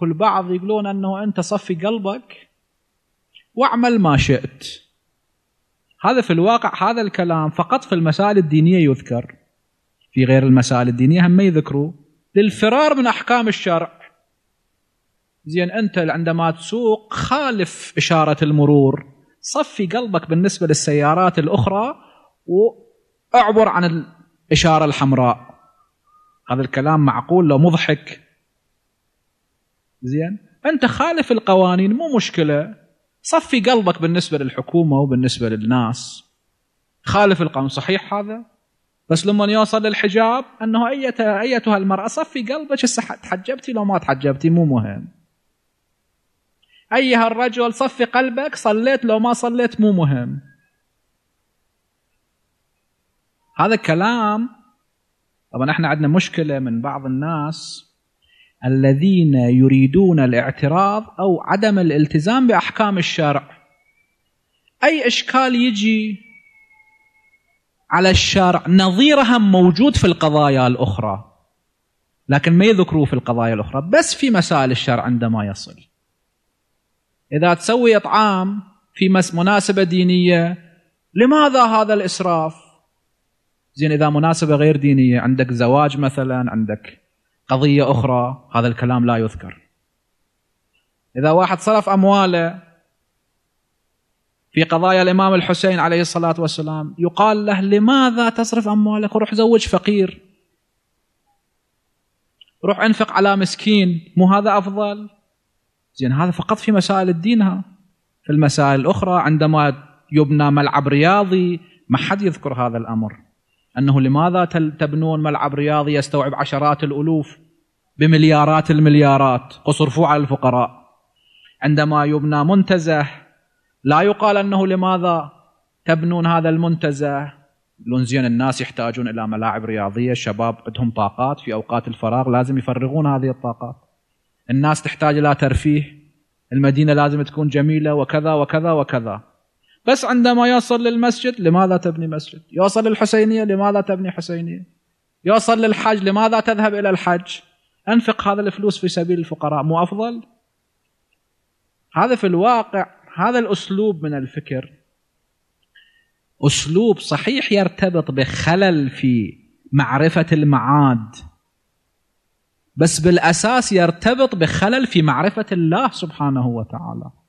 كل بعض يقولون انه انت صفي قلبك واعمل ما شئت هذا في الواقع هذا الكلام فقط في المسائل الدينيه يذكر في غير المسائل الدينيه هم ما يذكروا للفرار من احكام الشرع زين انت عندما تسوق خالف اشاره المرور صفي قلبك بالنسبه للسيارات الاخرى واعبر عن الاشاره الحمراء هذا الكلام معقول لو مضحك زين انت خالف القوانين مو مشكله صفي قلبك بالنسبه للحكومه وبالنسبه للناس خالف القانون صحيح هذا بس لما يوصل للحجاب انه ايتها ايتها المراه صفي قلبك هسه تحجبتي لو ما تحجبتي مو مهم ايها الرجل صفي قلبك صليت لو ما صليت مو مهم هذا كلام طبعا احنا عندنا مشكله من بعض الناس الذين يريدون الاعتراض او عدم الالتزام باحكام الشرع اي اشكال يجي على الشرع نظيرها موجود في القضايا الاخرى لكن ما يذكروه في القضايا الاخرى بس في مسائل الشرع عندما يصل اذا تسوي اطعام في مناسبه دينيه لماذا هذا الاسراف زين اذا مناسبه غير دينيه عندك زواج مثلا عندك قضية أخرى هذا الكلام لا يذكر إذا واحد صرف أمواله في قضايا الإمام الحسين عليه الصلاة والسلام يقال له لماذا تصرف أموالك روح زوج فقير روح انفق على مسكين مو هذا أفضل زين هذا فقط في مسائل الدين ها في المسائل الأخرى عندما يبنى ملعب رياضي ما حد يذكر هذا الأمر أنه لماذا تبنون ملعب رياضي يستوعب عشرات الألوف بمليارات المليارات اصرفوا على الفقراء عندما يبنى منتزه لا يقال أنه لماذا تبنون هذا المنتزه يقولون زين الناس يحتاجون إلى ملاعب رياضية الشباب عندهم طاقات في أوقات الفراغ لازم يفرغون هذه الطاقات الناس تحتاج إلى ترفيه المدينة لازم تكون جميلة وكذا وكذا وكذا بس عندما يصل للمسجد لماذا تبني مسجد يوصل للحسينية لماذا تبني حسينية يوصل للحج لماذا تذهب إلى الحج أنفق هذا الفلوس في سبيل الفقراء مو أفضل هذا في الواقع هذا الأسلوب من الفكر أسلوب صحيح يرتبط بخلل في معرفة المعاد بس بالأساس يرتبط بخلل في معرفة الله سبحانه وتعالى